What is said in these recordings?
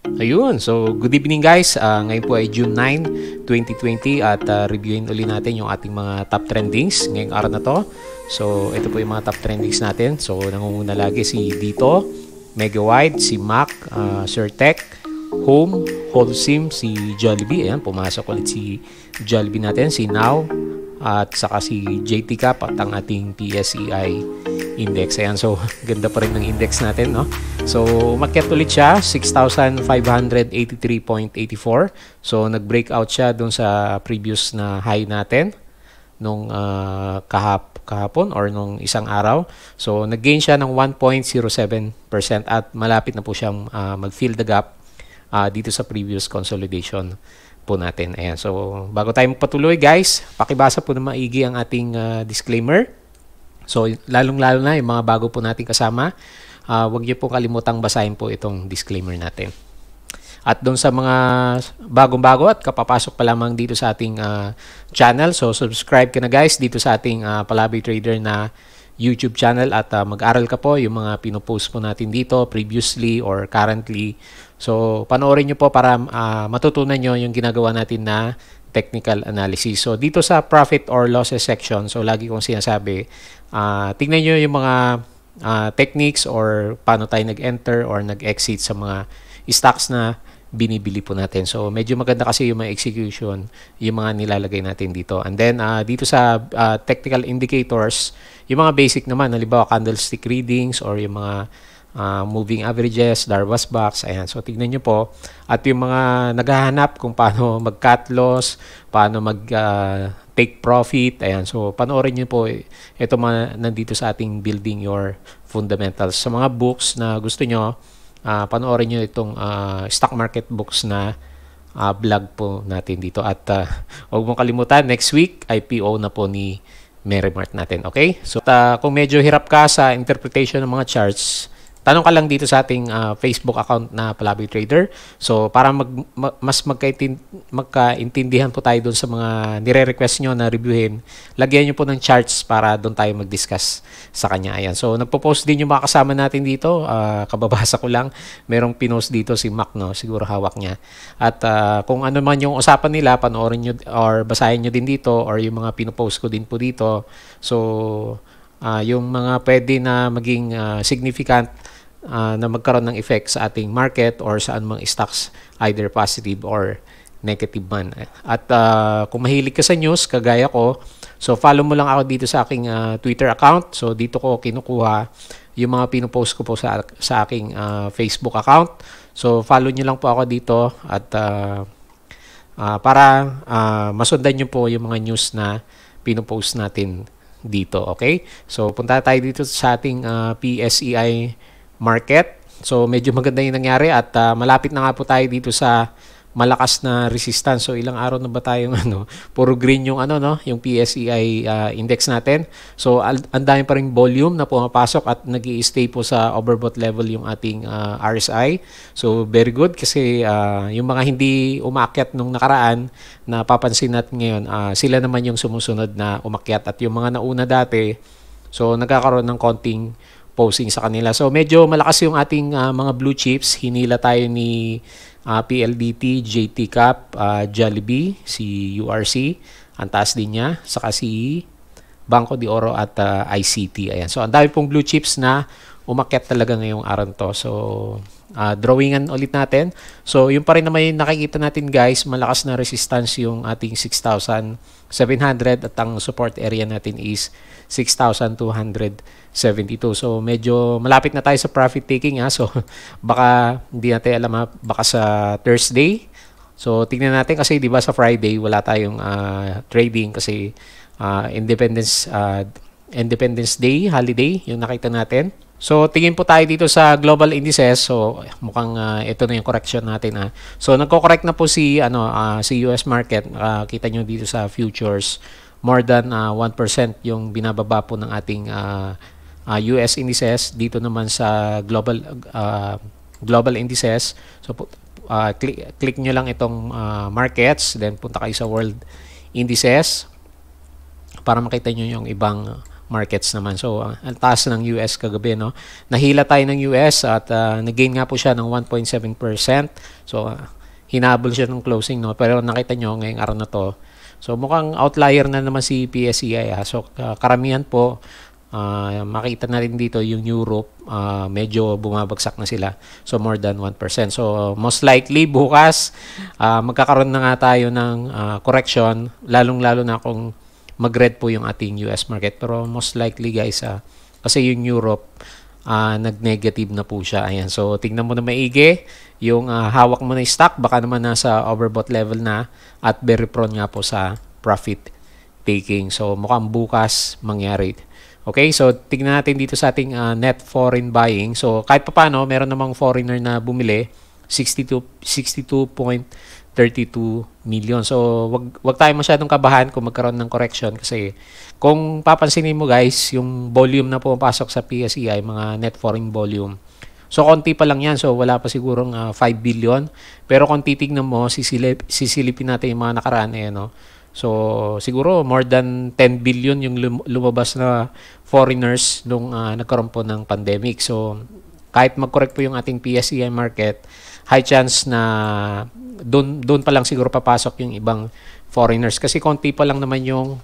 Ayun, so good evening guys. Uh, ngayon po ay June 9, 2020 at uh, reviewin uli natin yung ating mga top trendings ngayong araw na to. So ito po yung mga top trendings natin. So nangunguna lagi si Dito, Mega Wide, si Mac, uh, Sir Tech, Home, Wholesome, si Jollibee. Ayan, pumasok ulit si Jollibee natin, si Now, at saka si JT Cup at ang ating PSEI index. Ayan, so ganda pa rin ng index natin, no? So, umakyat ulit siya, 6,583.84. So, nag-breakout siya doon sa previous na high natin nung uh, kahap, kahapon or nung isang araw. So, nag-gain siya ng 1.07% at malapit na po siyang uh, mag-fill the gap uh, dito sa previous consolidation po natin. Ayan. So, bago tayo magpatuloy, guys, pakibasa po na maigi ang ating uh, disclaimer. So, lalong-lalo na yung mga bago po nating kasama, uh, ah, wag niyo po kalimutang basahin po itong disclaimer natin. At doon sa mga bagong-bago at kapapasok pa lamang dito sa ating uh, channel, so subscribe ka na guys dito sa ating uh, Palabi Trader na YouTube channel at uh, mag-aral ka po yung mga pinopost po natin dito previously or currently So, panoorin nyo po para uh, matutunan nyo yung ginagawa natin na technical analysis. So, dito sa profit or losses section, so lagi kong sinasabi, uh, ah, tingnan nyo yung mga uh, techniques or paano tayo nag-enter or nag-exit sa mga stocks na binibili po natin. So, medyo maganda kasi yung mga execution, yung mga nilalagay natin dito. And then, uh, dito sa uh, technical indicators, yung mga basic naman, halimbawa candlestick readings or yung mga uh, moving averages, Darvas box, ayan. So tignan nyo po. At yung mga naghahanap kung paano mag-cut loss, paano mag uh, take profit, ayan. So panoorin nyo po eh, ito mga nandito sa ating building your fundamentals. Sa mga books na gusto nyo, uh, panoorin nyo itong uh, stock market books na uh, vlog po natin dito. At uh, huwag mong kalimutan, next week IPO na po ni Merrimart natin. Okay? So uh, kung medyo hirap ka sa interpretation ng mga charts, tanong ka lang dito sa ating uh, Facebook account na Palabi Trader. So para mag, mag mas magkaintin, magkaintindihan po tayo doon sa mga nire-request nyo na reviewin, lagyan nyo po ng charts para doon tayo mag-discuss sa kanya. Ayan. So nagpo-post din yung mga kasama natin dito. Uh, kababasa ko lang, merong pinost dito si Mac, no? siguro hawak niya. At uh, kung ano man yung usapan nila, panoorin nyo or basahin nyo din dito or yung mga pinopost ko din po dito. So uh, yung mga pwede na maging uh, significant uh, na magkaroon ng effect sa ating market or sa anumang stocks either positive or negative man. At uh, kung mahilig ka sa news, kagaya ko, so follow mo lang ako dito sa aking uh, Twitter account. So dito ko kinukuha yung mga pinopost ko po sa, sa aking uh, Facebook account. So follow nyo lang po ako dito at uh, uh, para uh, masundan nyo po yung mga news na pinopost natin dito. Okay? So, punta tayo dito sa ating uh, ah, PSEI market. So, medyo maganda yung nangyari at uh, malapit na nga po tayo dito sa malakas na resistance. So ilang araw na ba tayong ano, puro green yung ano no, yung PSEI uh, index natin. So ang dami pa ring volume na pumapasok at nag stay po sa overbought level yung ating uh, RSI. So very good kasi uh, yung mga hindi umakyat nung nakaraan, napapansin natin ngayon, uh, sila naman yung sumusunod na umakyat at yung mga nauna dati so nagkakaroon ng konting posing sa kanila. So medyo malakas yung ating uh, mga blue chips, hinila tayo ni uh, ah, PLDT, JT Cup, uh, Jollibee, si URC, ang taas din niya, saka si Banco de Oro at uh, ah, ICT. Ayan. So, ang dami pong blue chips na umakyat talaga ngayong araw to. So, uh, drawingan ulit natin. So, yung pa rin naman yung nakikita natin guys, malakas na resistance yung ating 6,700 at ang support area natin is 6,272. So, medyo malapit na tayo sa profit taking ha. Ah. So, baka hindi natin alam ha, ah, baka sa Thursday. So, tingnan natin kasi 'di ba sa Friday wala tayong uh, trading kasi uh, Independence uh, Independence Day holiday yung nakita natin. So, tingin po tayo dito sa global indices. So, mukhang uh, ito na yung correction natin. Ha. Ah. So, nagko-correct na po si, ano, uh, si US market. Uh, kita nyo dito sa futures. More than uh, 1% yung binababa po ng ating uh, uh, US indices. Dito naman sa global uh, global indices. So, uh, click, click niyo lang itong uh, markets. Then, punta kayo sa world indices para makita nyo yung ibang markets naman. So, uh, ang taas ng US kagabi, no? Nahila tayo ng US at uh, nag-gain nga po siya ng 1.7%. So, uh, hinabol siya ng closing, no? Pero nakita nyo ngayong araw na to, so mukhang outlier na naman si PSEI. Ha? So, uh, karamihan po, uh, makita na rin dito yung Europe, uh, medyo bumabagsak na sila. So more than 1%. So uh, most likely bukas uh, magkakaroon na nga tayo ng uh, correction, lalong-lalo na kung mag-red po yung ating US market. Pero most likely guys, uh, kasi yung Europe, uh, nag-negative na po siya. Ayan. So, tingnan mo na maigi yung uh, hawak mo na stock. Baka naman nasa overbought level na at very prone nga po sa profit taking. So, mukhang bukas mangyari. Okay, so tingnan natin dito sa ating uh, net foreign buying. So, kahit pa paano, meron namang foreigner na bumili. 62, 62.6 32 million. So, wag wag tayo masyadong kabahan kung magkaroon ng correction kasi kung papansinin mo guys, yung volume na pumapasok sa PSEI, mga net foreign volume. So, konti pa lang yan. So, wala pa sigurong uh, 5 billion. Pero kung titignan mo, sisilip, sisilipin natin yung mga nakaraan eh, no? So, siguro more than 10 billion yung lum- lumabas na foreigners nung uh, nagkaroon po ng pandemic. So, kahit mag-correct po yung ating PSEI market, high chance na doon doon pa lang siguro papasok yung ibang foreigners kasi konti pa lang naman yung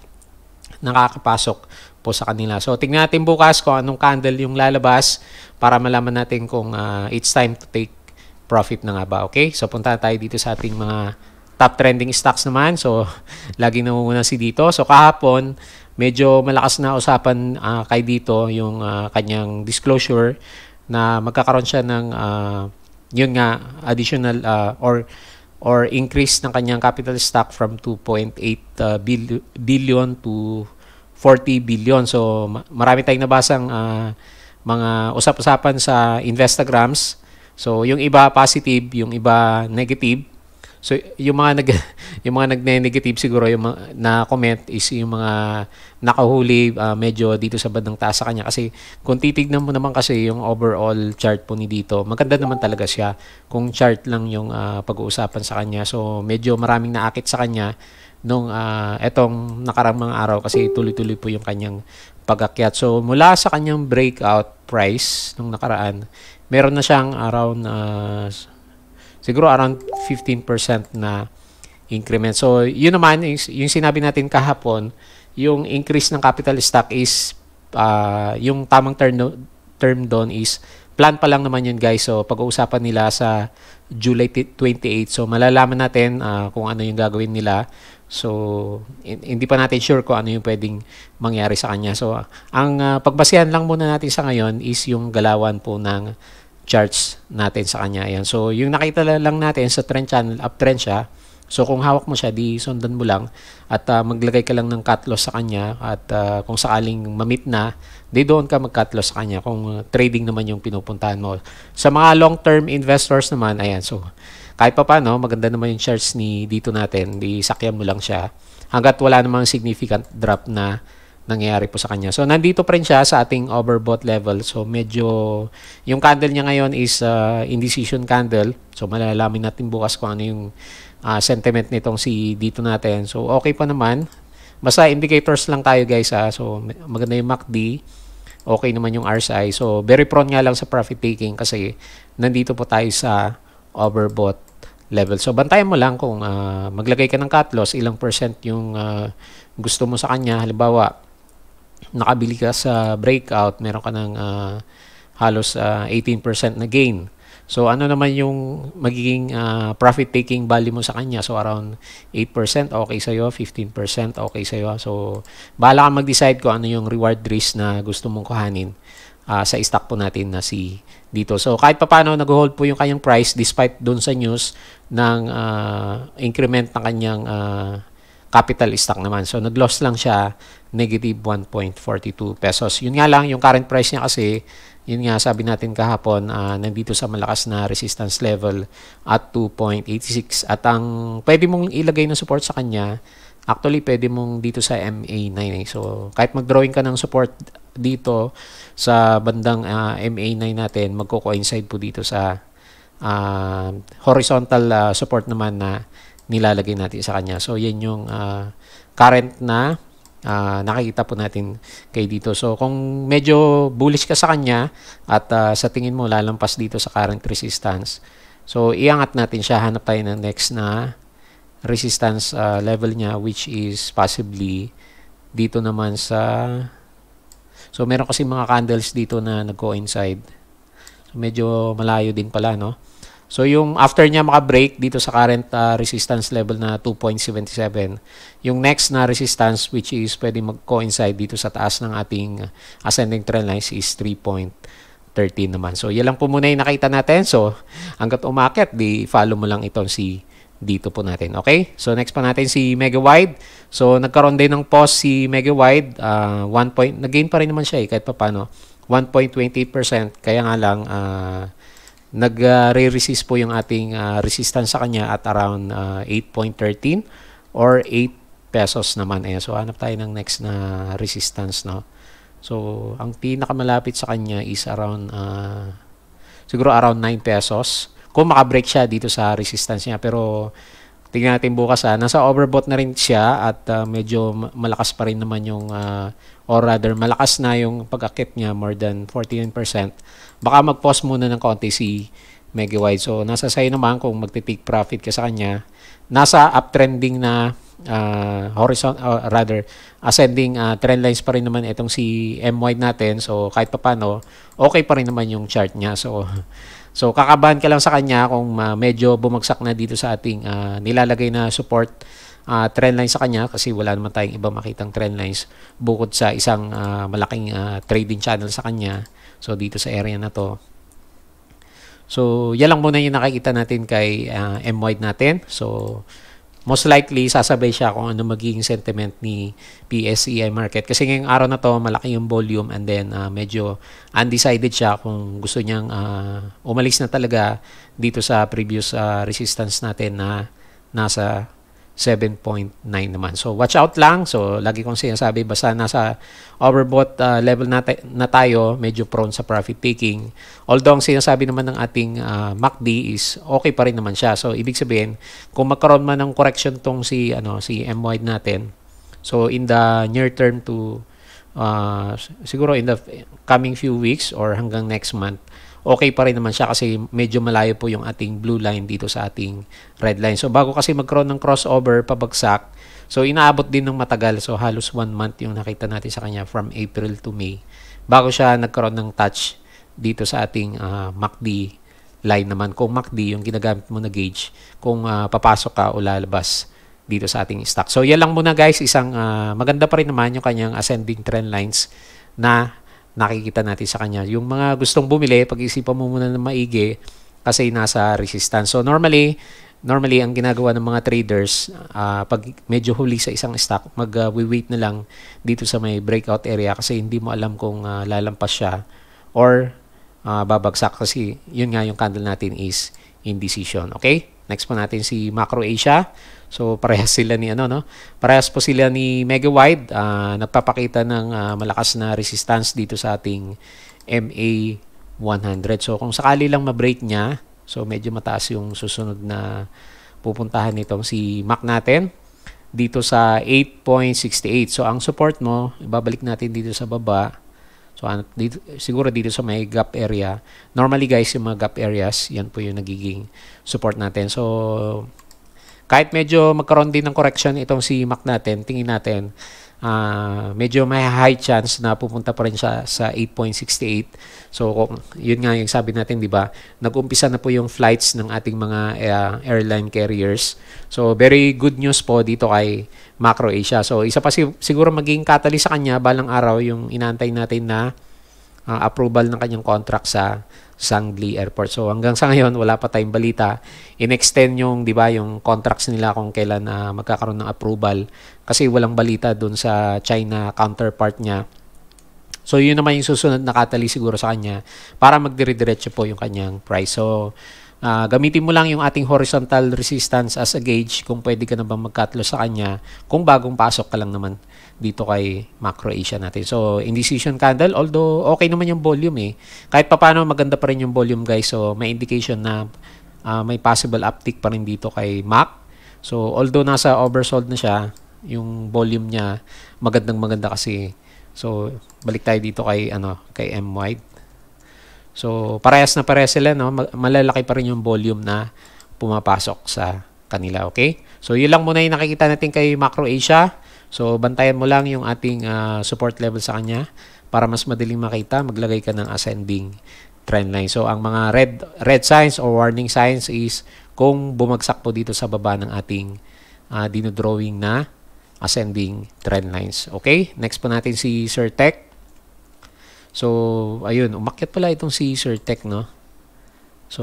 nakakapasok po sa kanila. So tingnan natin bukas kung anong candle yung lalabas para malaman natin kung uh, it's time to take profit na nga ba. Okay? So punta tayo dito sa ating mga top trending stocks naman. So lagi nangunguna si dito. So kahapon medyo malakas na usapan uh, kay dito yung uh, kanyang disclosure na magkakaroon siya ng uh, yun nga additional uh, or or increase ng kanyang capital stock from 2.8 uh, billion to 40 billion. So marami tayong nabasang uh, mga usap-usapan sa Instagrams. So yung iba positive, yung iba negative. So yung mga nag yung mga nagne-negative siguro yung mga, na comment is yung mga nakahuli uh, medyo dito sa bandang taas sa kanya kasi kung titignan mo naman kasi yung overall chart po ni dito, maganda naman talaga siya kung chart lang yung uh, pag-uusapan sa kanya. So medyo maraming naakit sa kanya nung uh, etong nakarang mga araw kasi tuloy-tuloy po yung kanyang pagakyat. So mula sa kanyang breakout price nung nakaraan, meron na siyang around uh, siguro around 15% na increment. So, yun naman, yung sinabi natin kahapon, yung increase ng capital stock is, uh, yung tamang term, term doon is, plan pa lang naman yun guys. So, pag-uusapan nila sa July 28. So, malalaman natin uh, kung ano yung gagawin nila. So, hindi pa natin sure kung ano yung pwedeng mangyari sa kanya. So, ang uh, pagbasehan lang muna natin sa ngayon is yung galawan po ng charts natin sa kanya. Ayan. So, yung nakita lang natin sa trend channel, uptrend siya. So, kung hawak mo siya, di sundan mo lang at uh, maglagay ka lang ng cut loss sa kanya at uh, kung sakaling mamit na, di doon ka mag-cut loss sa kanya kung ah, trading naman yung pinupuntahan mo. Sa mga long-term investors naman, ayan, so kahit pa paano, maganda naman yung charts ni dito natin. Di sakyan mo lang siya hanggat wala namang significant drop na nangyayari po sa kanya. So nandito pa rin siya sa ating overbought level. So medyo yung candle niya ngayon is uh, indecision candle. So malalaman natin bukas kung ano yung uh, sentiment nitong si dito natin. So okay pa naman. Basta indicators lang tayo guys. Ah. So maganda yung MACD. Okay naman yung RSI. So very prone nga lang sa profit taking kasi nandito po tayo sa overbought level. So bantayan mo lang kung uh, maglagay ka ng cut loss, ilang percent yung uh, gusto mo sa kanya. Halimbawa, nakabili ka sa breakout, meron ka ng uh, halos uh, ah, 18% na gain. So ano naman yung magiging uh, ah, profit taking value mo sa kanya? So around 8% okay sa iyo, 15% okay sa iyo. So bala kang mag-decide ko ano yung reward risk na gusto mong kuhanin uh, sa stock po natin na si dito. So kahit papaano nag-hold po yung kanyang price despite doon sa news ng uh, increment ng kanyang uh, capital stock naman. So nag-loss lang siya negative 1.42 pesos. Yun nga lang yung current price niya kasi yun nga sabi natin kahapon uh, nandito sa malakas na resistance level at 2.86 at ang pwede mong ilagay ng support sa kanya actually pwede mong dito sa MA9 so kahit mag-drawing ka ng support dito sa bandang uh, ah, MA9 natin magko-coincide po dito sa uh, horizontal uh, support naman na nilalagay natin sa kanya. So, yan yung uh, current na uh, nakikita po natin kay dito. So, kung medyo bullish ka sa kanya at uh, sa tingin mo lalampas dito sa current resistance, so, iangat natin siya. Hanap tayo ng next na resistance uh, level niya which is possibly dito naman sa... So, meron kasi mga candles dito na nag-coincide. So, medyo malayo din pala, no? So yung after niya maka-break dito sa current uh, resistance level na 2.77, yung next na resistance which is pwede mag-coincide dito sa taas ng ating ah, ascending trend lines is 3.13 naman. So yan lang po muna yung nakita natin. So hanggat umakit, di follow mo lang itong si dito po natin. Okay? So next pa natin si Mega Wide. So nagkaroon din ng pause si Mega Wide. Uh, ah, 1 point, nag-gain pa rin naman siya eh, kahit pa paano. 1.28%. Kaya nga lang, uh, nagre-resist po yung ating uh, resistance sa kanya at around uh, ah, 8.13 or 8 pesos naman eh. So hanap tayo ng next na resistance no. So ang pinakamalapit sa kanya is around uh, siguro around 9 pesos. Kung makabreak siya dito sa resistance niya pero Tingnan natin bukas ha. Ah. Nasa overbought na rin siya at uh, medyo malakas pa rin naman yung uh, or rather malakas na yung pag-akit niya more than 49%. Baka mag-pause muna ng konti si Megawide. So nasa sa'yo naman kung magte-take profit ka sa kanya. Nasa uptrending na uh, horizon or rather ascending uh, trend lines pa rin naman itong si MY natin. So kahit papaano okay pa rin naman yung chart niya. So So kakabahan ka lang sa kanya kung uh, medyo bumagsak na dito sa ating uh, nilalagay na support uh, trend line sa kanya kasi wala naman tayong ibang makitang trend lines bukod sa isang uh, malaking uh, trading channel sa kanya. So dito sa area na to. So yan lang muna yung nakikita natin kay uh, m natin. So most likely sasabay siya kung ano magiging sentiment ni PSEI market. Kasi ngayong araw na to, malaki yung volume and then uh, medyo undecided siya kung gusto niyang uh, umalis na talaga dito sa previous uh, resistance natin na nasa 7.9 naman. So watch out lang. So lagi kong sinasabi basta nasa overbought uh, level na, na tayo, medyo prone sa profit taking. Although ang sinasabi naman ng ating uh, ah, MACD is okay pa rin naman siya. So ibig sabihin, kung magkaroon man ng correction tong si ano si MY natin. So in the near term to uh, siguro in the coming few weeks or hanggang next month, okay pa rin naman siya kasi medyo malayo po yung ating blue line dito sa ating red line. So bago kasi magkaroon ng crossover, pabagsak, so inaabot din ng matagal. So halos 1 month yung nakita natin sa kanya from April to May bago siya nagkaroon ng touch dito sa ating uh, MACD line naman. Kung MACD yung ginagamit mo na gauge, kung uh, papasok ka o lalabas dito sa ating stock. So yan lang muna guys, isang uh, maganda pa rin naman yung kanyang ascending trend lines na nakikita natin sa kanya. Yung mga gustong bumili, pag-isipan mo muna ng maigi kasi nasa resistance. So normally, normally ang ginagawa ng mga traders, uh, pag medyo huli sa isang stock, mag-wait uh, na lang dito sa may breakout area kasi hindi mo alam kung uh, lalampas siya or uh, babagsak kasi yun nga yung candle natin is indecision. Okay? Next po natin si Macro Asia. So parehas sila ni ano no. Parehas po sila ni Mega Wide, uh, nagpapakita ng uh, malakas na resistance dito sa ating MA 100. So kung sakali lang ma-break niya, so medyo mataas yung susunod na pupuntahan nitong si MAC natin dito sa 8.68. So ang support mo, ibabalik natin dito sa baba So, ano, dito, siguro dito sa may gap area, normally guys, yung mga gap areas, yan po yung nagiging support natin. So, kahit medyo magkaroon din ng correction itong si MAC natin, tingin natin, uh, medyo may high chance na pupunta pa rin sa, sa 8.68. So yun nga yung sabi natin, di ba? Nag-umpisa na po yung flights ng ating mga uh, airline carriers. So very good news po dito kay Macro Asia. So isa pa si siguro maging catalyst sa kanya balang araw yung inantay natin na uh, approval ng kanyang contract sa Sangli Airport. So hanggang sa ngayon, wala pa tayong balita. Inextend yung, 'di ba, yung contracts nila kung kailan na uh, magkakaroon ng approval kasi walang balita doon sa China counterpart niya. So yun naman yung susunod na catalyst siguro sa kanya para magdire-diretso po yung kanyang price. So Uh, gamitin mo lang yung ating horizontal resistance as a gauge kung pwede ka na ba magkatlo sa kanya kung bagong pasok ka lang naman dito kay Macro Asia natin. So, indecision candle, although okay naman yung volume eh. Kahit papano maganda pa rin yung volume guys. So, may indication na uh, may possible uptick pa rin dito kay MAC. So, although nasa oversold na siya, yung volume niya magandang maganda kasi. So, balik tayo dito kay ano, kay M So, parehas na parehas sila no. Malalaki pa rin yung volume na pumapasok sa kanila, okay? So, yun lang muna yung nakikita natin kay Macro Asia. So, bantayan mo lang yung ating uh, support level sa kanya para mas madaling makita, maglagay ka ng ascending trend line. So, ang mga red, red signs or warning signs is kung bumagsak po dito sa baba ng ating uh, dinodrawing na ascending trend lines. Okay? Next po natin si Sir Tech. So, ayun, umakyat pala itong si Sir Tech, no? So,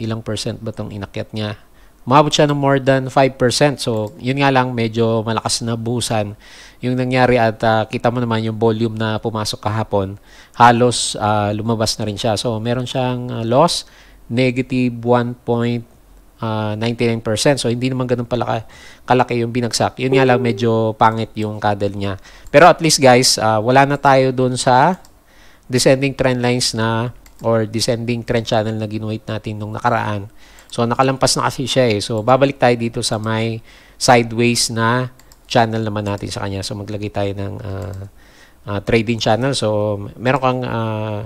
ilang percent ba itong inakyat niya? umabot siya ng more than 5%. So, yun nga lang, medyo malakas na busan yung nangyari at uh, kita mo naman yung volume na pumasok kahapon, halos uh, lumabas na rin siya. So, meron siyang uh, loss, negative 1.99%. So, hindi naman ganun pala kalaki yung binagsak. Yun nga lang, medyo pangit yung candle niya. Pero at least guys, uh, wala na tayo doon sa descending trend lines na or descending trend channel na ginuhit natin nung nakaraan So nakalampas na kasi siya eh. So babalik tayo dito sa may sideways na channel naman natin sa kanya. So maglagay tayo ng uh, uh, trading channel. So meron kang uh,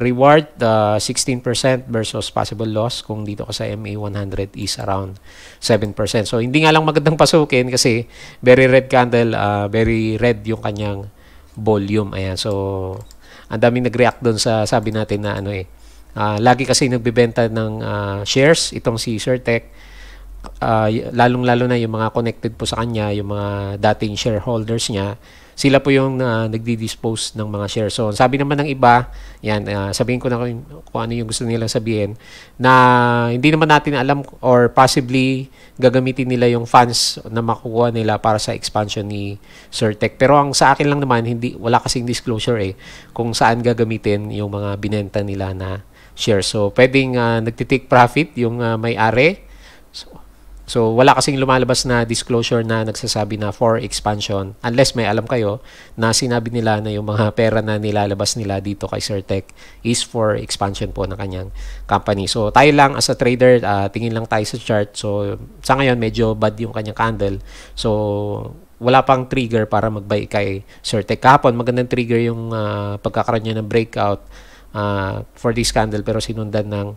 reward uh, 16% versus possible loss kung dito ka sa MA100 is around 7%. So hindi nga lang magandang pasukin kasi very red candle, uh, very red yung kanyang volume. Ayan. So ang daming nag-react doon sa sabi natin na ano eh Uh, lagi kasi nagbebenta ng uh, shares itong si Surtech. Ah, uh, lalong-lalo na yung mga connected po sa kanya, yung mga dating shareholders niya, sila po yung uh, nagdi-dispose ng mga shares. So, sabi naman ng iba, yan, uh, sabihin ko na kung, kung ano yung gusto nilang sabihin, na hindi naman natin alam or possibly gagamitin nila yung funds na makukuha nila para sa expansion ni Surtech. Pero ang sa akin lang naman, hindi, wala kasing disclosure eh, kung saan gagamitin yung mga binenta nila na share. So, pwedeng uh, nagtitake profit yung uh, may-ari. So, so, wala kasing lumalabas na disclosure na nagsasabi na for expansion unless may alam kayo na sinabi nila na yung mga pera na nilalabas nila dito kay Certec is for expansion po ng kanyang company. So, tayo lang as a trader, uh, tingin lang tayo sa chart. So, sa ngayon, medyo bad yung kanyang candle. So, wala pang trigger para mag-buy kay Certec. Kahapon, magandang trigger yung uh, pagkakaroon niya ng breakout uh, for this candle pero sinundan ng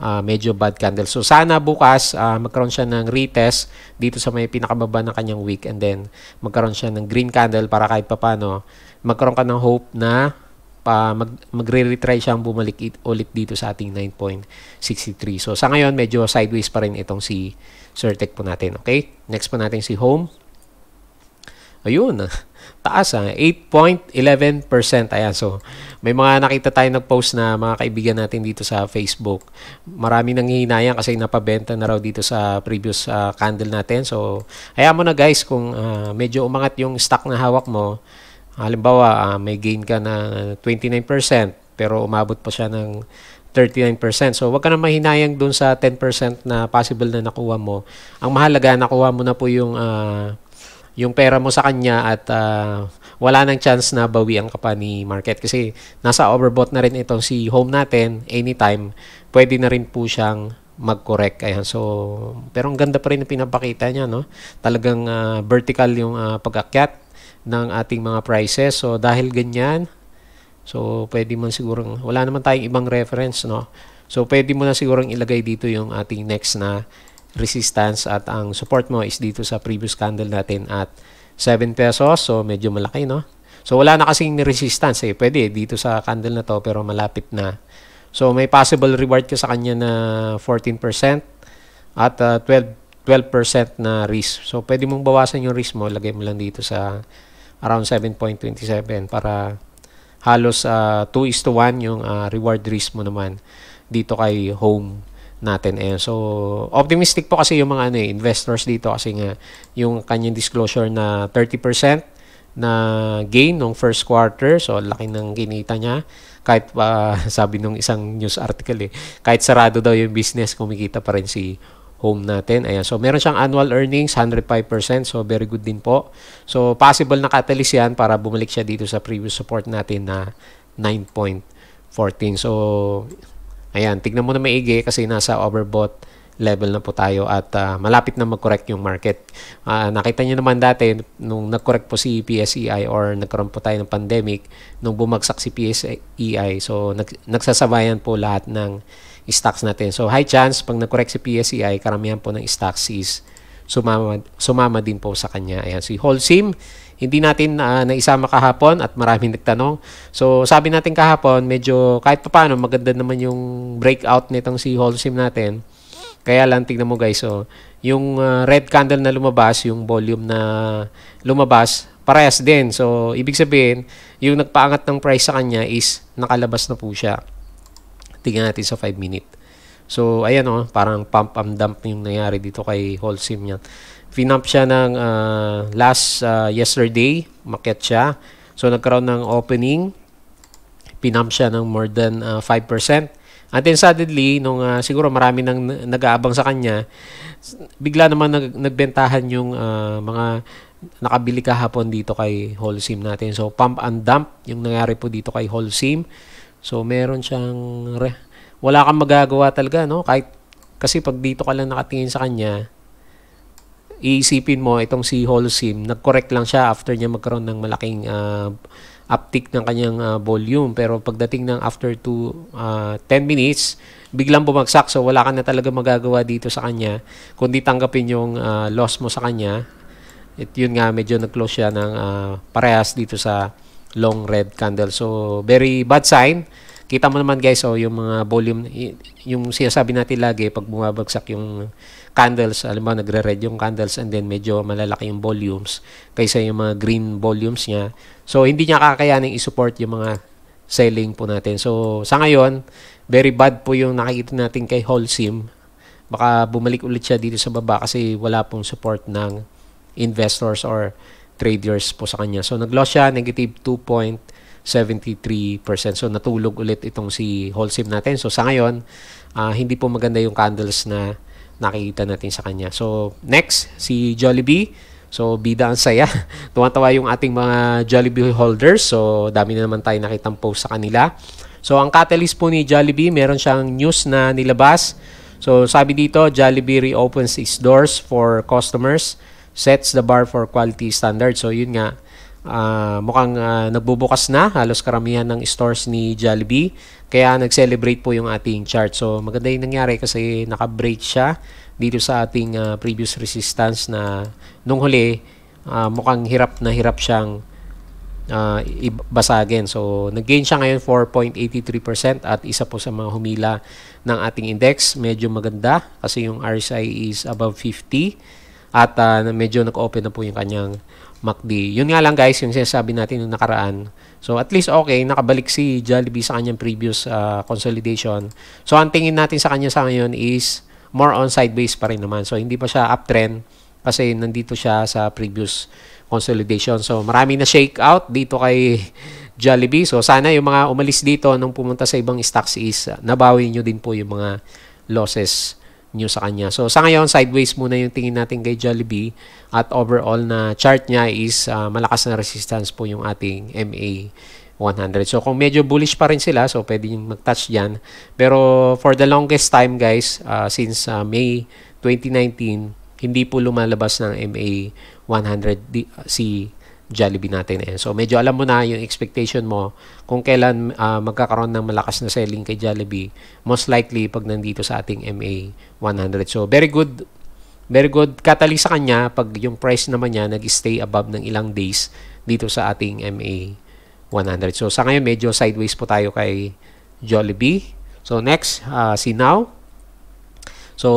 uh, medyo bad candle. So sana bukas uh, magkaroon siya ng retest dito sa may pinakababa ng kanyang week and then magkaroon siya ng green candle para kahit papano magkaroon ka ng hope na pa mag, magre-retry siyang bumalik it, ulit dito sa ating 9.63. So sa ngayon medyo sideways pa rin itong si Certec po natin, okay? Next po natin si Home. Ayun. taas ah, 8.11%. Ayan, so may mga nakita tayong nag-post na mga kaibigan natin dito sa Facebook. Marami nang hihinayan kasi napabenta na raw dito sa previous uh, candle natin. So, hayaan mo na guys kung uh, medyo umangat yung stock na hawak mo. Halimbawa, uh, may gain ka na 29% pero umabot pa siya ng 39%. So, wag ka na mahinayang doon sa 10% na possible na nakuha mo. Ang mahalaga, nakuha mo na po yung uh, yung pera mo sa kanya at uh, wala nang chance na bawian ka pa ni market kasi nasa overbought na rin itong si home natin anytime pwede na rin po siyang mag-correct ayan so pero ang ganda pa rin ng pinapakita niya no talagang uh, vertical yung uh, pag-akyat ng ating mga prices so dahil ganyan so pwede man siguro wala naman tayong ibang reference no so pwede mo na siguro ilagay dito yung ating next na resistance at ang support mo is dito sa previous candle natin at 7 pesos. So, medyo malaki, no? So, wala na kasing resistance. Eh. Pwede eh, dito sa candle na to pero malapit na. So, may possible reward ka sa kanya na 14% at uh, 12, 12% na risk. So, pwede mong bawasan yung risk mo. Lagay mo lang dito sa around 7.27 para halos uh, 2 is to 1 yung uh, reward risk mo naman dito kay home natin. Eh. So, optimistic po kasi yung mga ano, eh, investors dito kasi nga yung kanyang disclosure na 30% na gain nung first quarter. So, laki ng kinita niya. Kahit pa, uh, sabi nung isang news article eh, kahit sarado daw yung business, kumikita pa rin si home natin. Ayan. So, meron siyang annual earnings, 105%. So, very good din po. So, possible na catalyst yan para bumalik siya dito sa previous support natin na 9.14. So, Ayan, tignan mo na maigi kasi nasa overbought level na po tayo at uh, malapit na mag-correct yung market. Uh, nakita niyo naman dati nung nag-correct po si PSEI or nagkaroon po tayo ng pandemic, nung bumagsak si PSEI, so nag nagsasabayan po lahat ng stocks natin. So high chance pag nag-correct si PSEI, karamihan po ng stocks is sumama, sumama din po sa kanya. Ayan, si Holcim, hindi natin uh, naisama kahapon at maraming nagtanong. So sabi natin kahapon, medyo kahit paano maganda naman yung breakout nitong si Holcim natin. Kaya lang tingnan mo guys, so oh, yung uh, red candle na lumabas, yung volume na lumabas, parehas din. So ibig sabihin, yung nagpaangat ng price sa kanya is nakalabas na po siya. Tingnan natin sa 5 minute. So ayan oh, parang pump and dump yung nangyari dito kay Holcim niya. Finump siya ng uh, last uh, yesterday, maket siya. So nagkaroon ng opening, pinump siya ng more than uh, 5%. And then suddenly, nung uh, siguro marami nang nag-aabang sa kanya, bigla naman nag nagbentahan yung uh, mga nakabili kahapon dito kay Holcim natin. So pump and dump yung nangyari po dito kay Holcim. So meron siyang re- wala kang magagawa talaga no kahit kasi pag dito ka lang nakatingin sa kanya iisipin mo itong si Holcim, nag-correct lang siya after niya magkaroon ng malaking uh, uptick ng kanyang uh, volume. Pero pagdating ng after 2, uh, 10 minutes, biglang bumagsak. So wala ka na talaga magagawa dito sa kanya. Kundi tanggapin yung uh, loss mo sa kanya. At yun nga, medyo nag-close siya ng uh, parehas dito sa long red candle. So very bad sign. Kita mo naman guys, oh, yung mga volume, yung sinasabi natin lagi, pag bumabagsak yung candles, alam mo, nagre-red yung candles and then medyo malalaki yung volumes kaysa yung mga green volumes niya. So, hindi niya kakayanin i-support yung mga selling po natin. So, sa ngayon, very bad po yung nakikita natin kay Holcim. Baka bumalik ulit siya dito sa baba kasi wala pong support ng investors or traders po sa kanya. So, nag-loss siya, negative 2.73%. So, natulog ulit itong si Holcim natin. So, sa ngayon, uh, hindi po maganda yung candles na nakikita natin sa kanya. So, next, si Jollibee. So, bida ang saya. Tuwang-tawa yung ating mga Jollibee holders. So, dami na naman tayo nakitang post sa kanila. So, ang catalyst po ni Jollibee, meron siyang news na nilabas. So, sabi dito, Jollibee reopens its doors for customers, sets the bar for quality standards. So, yun nga, Uh, mukhang uh, nagbubukas na halos karamihan ng stores ni Jollibee kaya nag-celebrate po yung ating chart. So maganda yung nangyari kasi naka-break siya dito sa ating uh, previous resistance na nung huli uh, mukhang hirap na hirap siyang uh, ibasagin. So, nag-gain siya ngayon 4.83% at isa po sa mga humila ng ating index. Medyo maganda kasi yung RSI is above 50 at uh, medyo nag-open na po yung kanyang MacD. Yun nga lang guys, yung sinasabi natin yung nakaraan. So at least okay, nakabalik si Jollibee sa kanyang previous uh, consolidation. So ang tingin natin sa kanya sa ngayon is more on sideways pa rin naman. So hindi pa siya uptrend kasi nandito siya sa previous consolidation. So marami na shake out dito kay Jollibee. So sana yung mga umalis dito nung pumunta sa ibang stocks is nabawi nyo din po yung mga losses nyo sa kanya. So sa ngayon, sideways muna yung tingin natin kay Jollibee at overall na chart niya is uh, malakas na resistance po yung ating MA 100. So kung medyo bullish pa rin sila, so pwede yung mag-touch dyan. Pero for the longest time guys, uh, since uh, May 2019, hindi po lumalabas ng MA 100 si Jollibee natin eh. So medyo alam mo na yung expectation mo kung kailan uh, magkakaroon ng malakas na selling kay Jollibee most likely pag nandito sa ating MA 100. So very good very good catalyst sa kanya pag yung price naman niya nag-stay above ng ilang days dito sa ating MA 100. So sa ngayon medyo sideways po tayo kay Jollibee. So next uh, si Now So,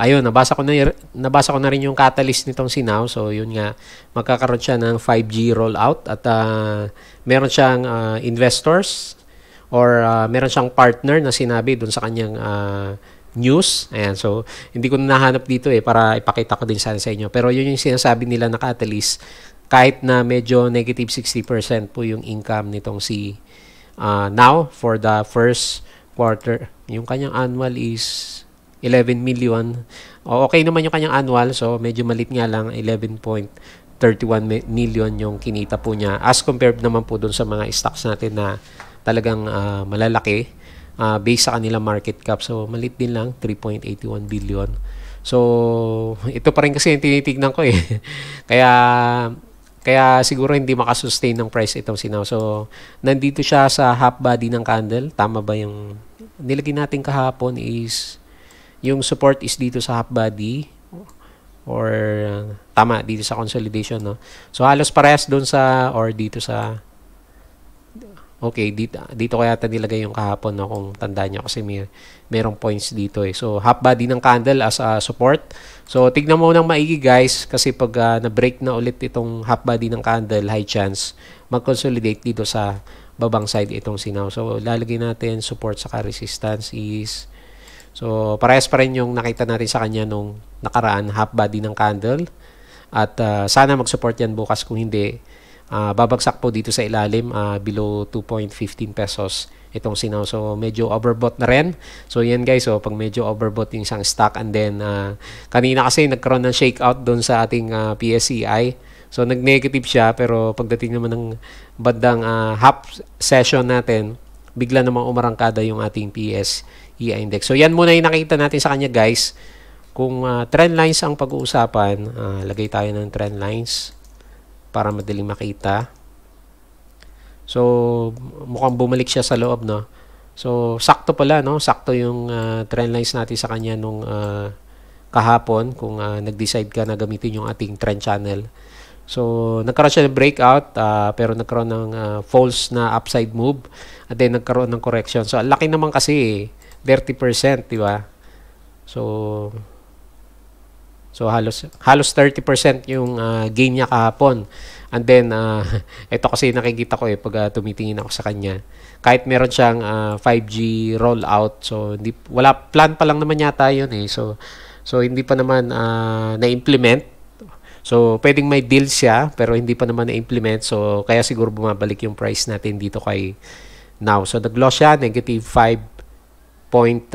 ayun, nabasa ko na, nabasa ko na rin yung catalyst nitong sinaw. So, yun nga, magkakaroon siya ng 5G rollout at uh, meron siyang uh, investors or uh, meron siyang partner na sinabi doon sa kanyang uh, news. Ayan, so hindi ko nahanap dito eh para ipakita ko din sana sa inyo. Pero yun yung sinasabi nila na catalyst kahit na medyo negative 60% po yung income nitong si uh, now for the first quarter. Yung kanyang annual is 11 million. O, okay naman yung kanyang annual, so medyo malit nga lang, 11.31 million yung kinita po niya as compared naman po dun sa mga stocks natin na talagang uh, malalaki uh, based sa kanilang market cap. So, malit din lang, 3.81 billion. So, ito pa rin kasi yung tinitignan ko eh. kaya, kaya siguro hindi makasustain ng price itong sinaw. So, nandito siya sa half body ng candle. Tama ba yung nilagay natin kahapon is yung support is dito sa half body or uh, tama dito sa consolidation no. So halos parehas doon sa or dito sa Okay, dito, dito kaya ata nilagay yung kahapon no, kung tanda niyo kasi may, merong points dito eh. So, half body ng candle as a support. So, tignan mo nang maigi guys kasi pag uh, na-break na ulit itong half body ng candle, high chance mag-consolidate dito sa babang side itong sinaw. So, lalagay natin support sa resistance is So, parehas pa rin yung nakita natin sa kanya nung nakaraan, half body ng candle. At uh, sana mag-support yan bukas. Kung hindi, uh, babagsak po dito sa ilalim uh, below 2.15 pesos itong sinaw. So, medyo overbought na rin. So, yan guys. So, oh, pag medyo overbought yung isang stock and then uh, kanina kasi nagkaroon ng shakeout doon sa ating uh, PSEI. So, nag-negative siya pero pagdating naman ng bandang uh, half session natin, bigla namang umarangkada yung ating PS e EI index. So yan muna yung nakita natin sa kanya guys. Kung uh, trend lines ang pag-uusapan, uh, lagay tayo ng trend lines para madaling makita. So mukhang bumalik siya sa loob no. So sakto pala no, sakto yung uh, trend lines natin sa kanya nung uh, kahapon kung uh, nag-decide ka na gamitin yung ating trend channel. So, nagkaroon siya ng breakout uh, pero nagkaroon ng uh, false na upside move at then nagkaroon ng correction. So, ang laki naman kasi eh. 30%, di ba? So, so halos, halos 30% yung uh, gain niya kahapon. And then, uh, ah, ito kasi nakikita ko eh, pag uh, tumitingin ako sa kanya. Kahit meron siyang uh, 5G rollout, so hindi, wala, plan pa lang naman yata yun eh. So, so hindi pa naman uh, na-implement. So, pwedeng may deal siya, pero hindi pa naman na-implement. So, kaya siguro bumabalik yung price natin dito kay now. So, the loss siya, negative 5 0.0%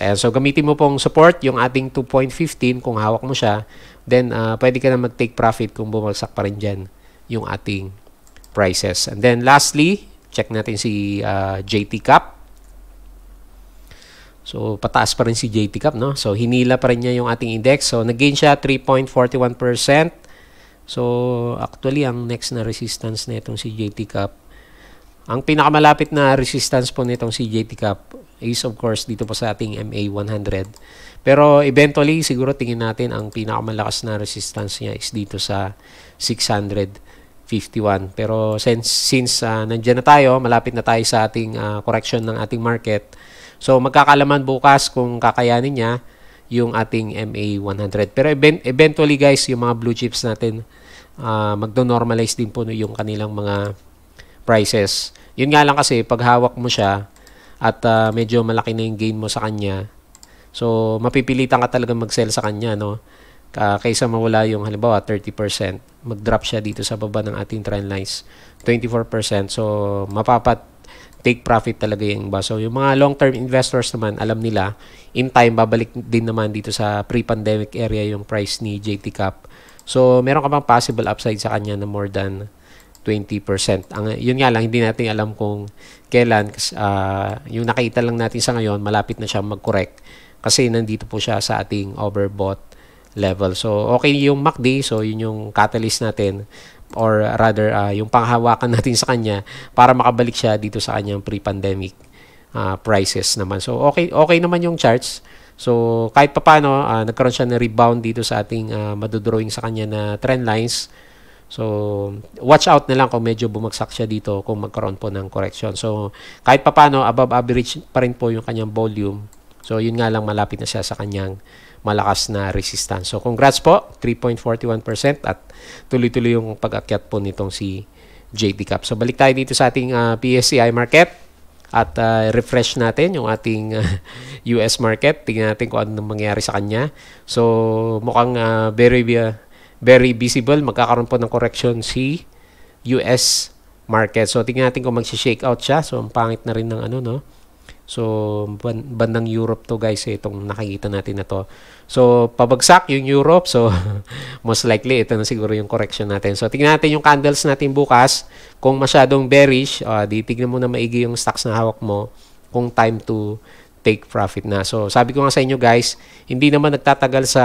And so gamitin mo pong support yung ating 2.15 kung hawak mo siya. Then uh, pwede ka na mag-take profit kung bumagsak pa rin dyan yung ating prices. And then lastly, check natin si uh, ah, JT Cup. So pataas pa rin si JT Cup. No? So hinila pa rin niya yung ating index. So nag-gain siya 3.41%. So actually ang next na resistance na itong si JT Cup ang pinakamalapit na resistance po nitong CJT Cup is of course dito po sa ating MA100. Pero eventually siguro tingin natin ang pinakamalakas na resistance niya is dito sa 651. Pero since, since uh, ah, nandiyan na tayo, malapit na tayo sa ating uh, correction ng ating market. So magkakalaman bukas kung kakayanin niya yung ating MA100. Pero event eventually guys, yung mga blue chips natin uh, ah, magdo-normalize din po yung kanilang mga prices. Yun nga lang kasi, pag hawak mo siya at uh, medyo malaki na yung gain mo sa kanya, so mapipilitan ka talaga mag-sell sa kanya, no? Uh, kaysa mawala yung halimbawa 30%, mag-drop siya dito sa baba ng ating trend lines. 24%. So, mapapat take profit talaga yung ba. So, yung mga long-term investors naman, alam nila, in time, babalik din naman dito sa pre-pandemic area yung price ni JT Cup. So, meron ka bang possible upside sa kanya na more than 20%. Ang, yun nga lang, hindi natin alam kung kailan. Uh, yung nakita lang natin sa ngayon, malapit na siya mag-correct kasi nandito po siya sa ating overbought level. So, okay yung MACD. So, yun yung catalyst natin or rather, uh, yung panghawakan natin sa kanya para makabalik siya dito sa kanyang pre-pandemic uh, prices naman. So, okay, okay naman yung charts. So, kahit papano, uh, nagkaroon siya ng rebound dito sa ating uh, madodrawing sa kanya na trend lines. So, watch out na lang kung medyo bumagsak siya dito kung magkaroon po ng correction. So, kahit papano, above average pa rin po yung kanyang volume. So, yun nga lang malapit na siya sa kanyang malakas na resistance. So, congrats po, 3.41% at tuloy-tuloy yung pag-akyat po nitong si JD Cup. So, balik tayo dito sa ating uh, ah, PSCI market at uh, refresh natin yung ating uh, ah, US market. Tingnan natin kung ano mangyari sa kanya. So, mukhang uh, very... Uh, very visible. Magkakaroon po ng correction si US market. So, tingnan natin kung mag-shake out siya. So, ang pangit na rin ng ano, no? So, bandang Europe to guys, eh, itong nakikita natin na to. So, pabagsak yung Europe. So, most likely, ito na siguro yung correction natin. So, tingnan natin yung candles natin bukas. Kung masyadong bearish, uh, di tignan mo na maigi yung stocks na hawak mo kung time to take profit na. So, sabi ko nga sa inyo guys, hindi naman nagtatagal sa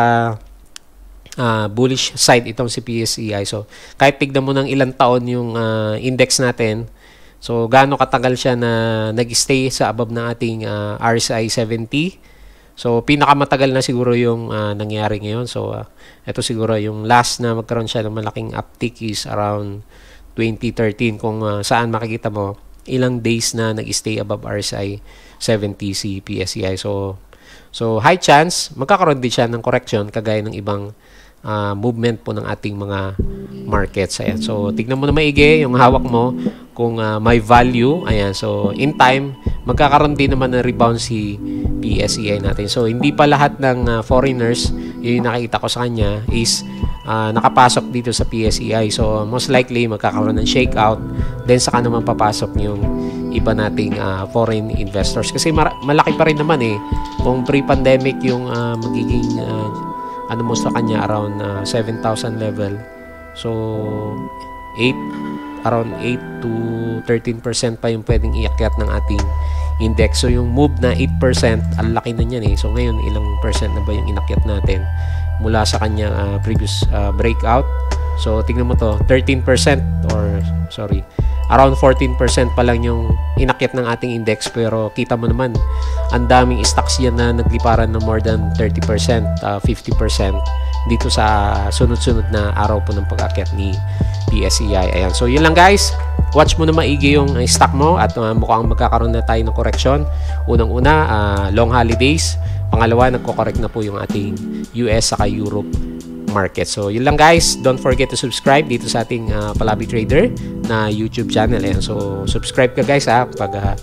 uh, bullish side itong si PSEI. So, kahit tignan mo ng ilang taon yung uh, index natin, so gaano katagal siya na nag-stay sa above ng ating uh, RSI 70. So, pinakamatagal na siguro yung uh, nangyari ngayon. So, uh, ito siguro yung last na magkaroon siya ng malaking uptick is around 2013 kung uh, saan makikita mo ilang days na nag-stay above RSI 70 si PSEI. So, so high chance magkakaroon din siya ng correction kagaya ng ibang uh, movement po ng ating mga markets. Ayan. So, tignan mo na maigi yung hawak mo kung uh, may value. Ayan. So, in time, magkakaroon din naman ng rebound si PSEI natin. So, hindi pa lahat ng uh, foreigners, yung nakita ko sa kanya, is uh, nakapasok dito sa PSEI. So, most likely, magkakaroon ng shakeout. Then, saka naman papasok yung iba nating uh, foreign investors. Kasi malaki pa rin naman eh. Kung pre-pandemic yung uh, magiging uh, ano mo sa kanya around uh, ah, 7,000 level. So 8 around 8 to 13% pa yung pwedeng iakyat ng ating index. So yung move na 8%, ang laki na niyan eh. So ngayon ilang percent na ba yung inakyat natin mula sa kanya uh, previous uh, breakout? So, tingnan mo to, 13% or sorry, around 14% pa lang yung inakyat ng ating index pero kita mo naman, ang daming stocks yan na nagliparan ng more than 30%, uh, 50% dito sa sunod-sunod na araw po ng pag-akyat ni PSEI. Ayan. So, yun lang guys. Watch mo na maigi yung ah, stock mo at uh, mukhang magkakaroon na tayo ng correction. Unang-una, uh, long holidays. Pangalawa, nagko-correct na po yung ating US saka Europe market. So, yun lang guys. Don't forget to subscribe dito sa ating uh, Palabi Trader na YouTube channel. Ayan. So, subscribe ka guys ha. Ah, pag uh,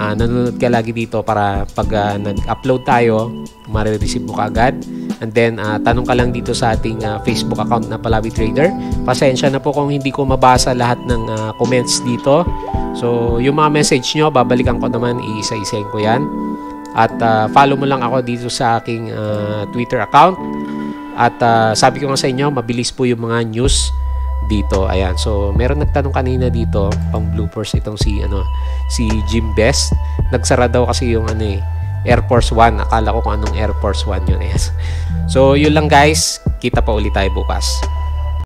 uh, nanonood ka lagi dito para pag uh, nag-upload tayo, marireceive mo ka agad. And then, uh, tanong ka lang dito sa ating uh, Facebook account na Palabi Trader. Pasensya na po kung hindi ko mabasa lahat ng uh, comments dito. So, yung mga message nyo, babalikan ko naman, iisa-isain ko yan. At uh, follow mo lang ako dito sa aking uh, Twitter account at uh, sabi ko nga sa inyo, mabilis po yung mga news dito. Ayan. So, meron nagtanong kanina dito, pang bloopers itong si ano, si Jim Best. Nagsara daw kasi yung ano eh, Air Force 1. Akala ko kung anong Air Force 1 yun. Eh. Ayan. So, yun lang guys. Kita pa ulit tayo bukas.